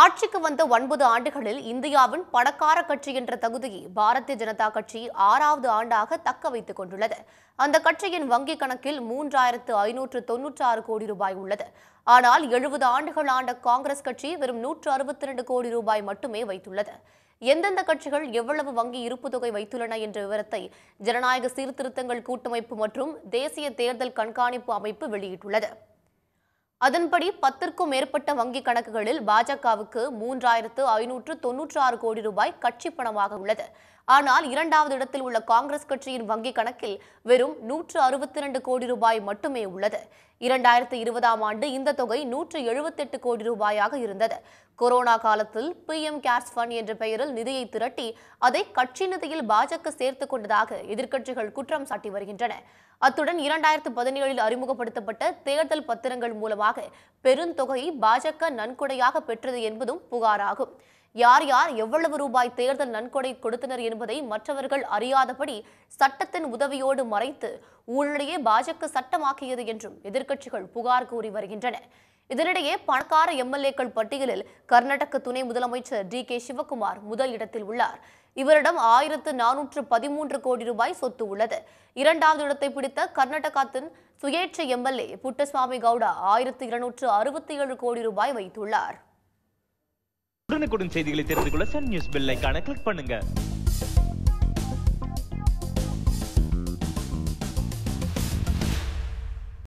ஆட்சிக்கு வந்த ஒன்பது ஆண்டுகளில் இந்தியாவின் பணக்கார கட்சி என்ற தகுதியை பாரதிய ஜனதா கட்சி ஆறாவது ஆண்டாக தக்க வைத்துக் கொண்டுள்ளது அந்த கட்சியின் வங்கிக் கணக்கில் மூன்றாயிரத்து ஐநூற்று தொன்னூற்றாறு கோடி ரூபாய் உள்ளது ஆனால் எழுபது ஆண்டுகள் ஆண்ட காங்கிரஸ் கட்சி வெறும் நூற்று அறுபத்தி ரெண்டு கோடி ரூபாய் மட்டுமே வைத்துள்ளது எந்தெந்த கட்சிகள் எவ்வளவு வங்கி இருப்பு தொகை வைத்துள்ளன என்ற விவரத்தை ஜனநாயக சீர்திருத்தங்கள் கூட்டமைப்பு மற்றும் தேசிய தேர்தல் கண்காணிப்பு அமைப்பு வெளியிட்டுள்ளது அதன்படி பத்திற்கும் மேற்பட்ட வங்கிக் கணக்குகளில் பாஜகவுக்கு மூன்றாயிரத்து ஐநூற்று தொன்னூற்று ஆறு கோடி ரூபாய் கட்சி பணமாக உள்ளது ஆனால் இரண்டாவது இடத்தில் உள்ள காங்கிரஸ் கட்சியின் வங்கிக் கணக்கில் வெறும் நூற்று அறுபத்தி இரண்டு கோடி ரூபாய் மட்டுமே உள்ளது இரண்டாயிரத்து இருபதாம் ஆண்டு இந்த தொகை நூற்று எழுபத்தெட்டு கோடி ரூபாயாக இருந்தது கொரோனா காலத்தில் பி எம் கேர்ஸ் ஃபண்ட் என்ற பெயரில் நிதியை திரட்டி அதை கட்சி நிதியில் பாஜக சேர்த்து கொண்டதாக எதிர்க்கட்சிகள் குற்றம் சாட்டி வருகின்றன அத்துடன் இரண்டாயிரத்து பதினேழில் அறிமுகப்படுத்தப்பட்ட தேர்தல் பத்திரங்கள் மூலமாக பெருந்தொகையை பாஜக நன்கொடையாக பெற்றது என்பதும் புகாராகும் யார் யார் எவ்வளவு ரூபாய் தேர்தல் நன்கொடை கொடுத்தனர் என்பதை மற்றவர்கள் அறியாதபடி சட்டத்தின் உதவியோடு மறைத்து ஊழலையே பாஜக சட்டமாக்கியது என்றும் எதிர்க்கட்சிகள் புகார் கூறி வருகின்றன இதனிடையே பணக்கார எம்எல்ஏக்கள் பட்டியலில் கர்நாடக துணை முதலமைச்சர் டி கே சிவகுமார் முதல் இடத்தில் உள்ளார் இவரிடம் ஆயிரத்து நானூற்று பதிமூன்று கோடி ரூபாய் சொத்து உள்ளது இரண்டாவது இடத்தை பிடித்த கர்நாடகத்தின் சுயேட்சை எம்எல்ஏ புட்டசுவாமி கவுடா ஆயிரத்து இருநூற்று அறுபத்தி ஏழு கோடி ரூபாய் வைத்துள்ளார் உடனுக்குடன் செய்திகளை தெரிந்து கொள்ள சன் நியூஸ் பில்லைக்கான கிளிக் பண்ணுங்க